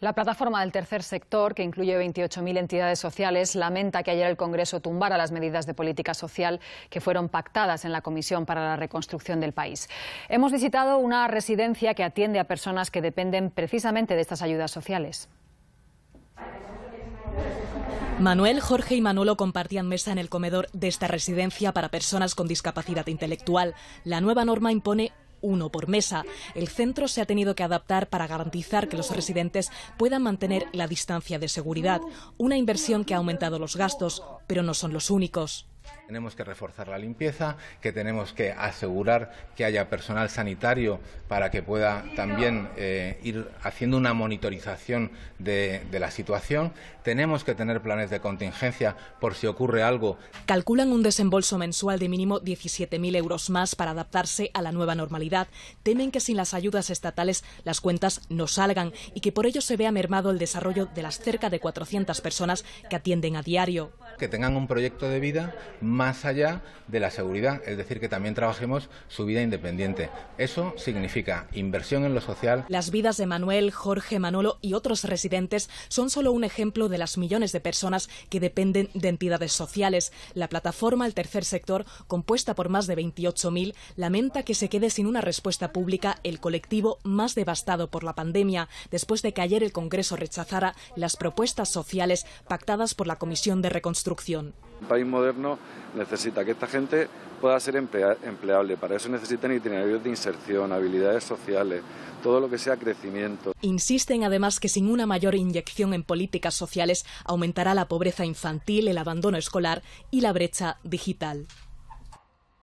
La plataforma del tercer sector, que incluye 28.000 entidades sociales, lamenta que ayer el Congreso tumbara las medidas de política social que fueron pactadas en la Comisión para la Reconstrucción del País. Hemos visitado una residencia que atiende a personas que dependen precisamente de estas ayudas sociales. Manuel, Jorge y Manolo compartían mesa en el comedor de esta residencia para personas con discapacidad intelectual. La nueva norma impone uno por mesa. El centro se ha tenido que adaptar para garantizar que los residentes puedan mantener la distancia de seguridad, una inversión que ha aumentado los gastos, pero no son los únicos tenemos que reforzar la limpieza, que tenemos que asegurar que haya personal sanitario para que pueda también eh, ir haciendo una monitorización de, de la situación. Tenemos que tener planes de contingencia por si ocurre algo. Calculan un desembolso mensual de mínimo 17.000 euros más para adaptarse a la nueva normalidad. Temen que sin las ayudas estatales las cuentas no salgan y que por ello se vea mermado el desarrollo de las cerca de 400 personas que atienden a diario que tengan un proyecto de vida más allá de la seguridad, es decir, que también trabajemos su vida independiente. Eso significa inversión en lo social. Las vidas de Manuel, Jorge, Manolo y otros residentes son solo un ejemplo de las millones de personas que dependen de entidades sociales. La plataforma El Tercer Sector, compuesta por más de 28.000, lamenta que se quede sin una respuesta pública el colectivo más devastado por la pandemia, después de que ayer el Congreso rechazara las propuestas sociales pactadas por la Comisión de Reconstrucción un país moderno necesita que esta gente pueda ser empleable. Para eso necesitan itinerarios de inserción, habilidades sociales, todo lo que sea crecimiento. Insisten además que sin una mayor inyección en políticas sociales aumentará la pobreza infantil, el abandono escolar y la brecha digital.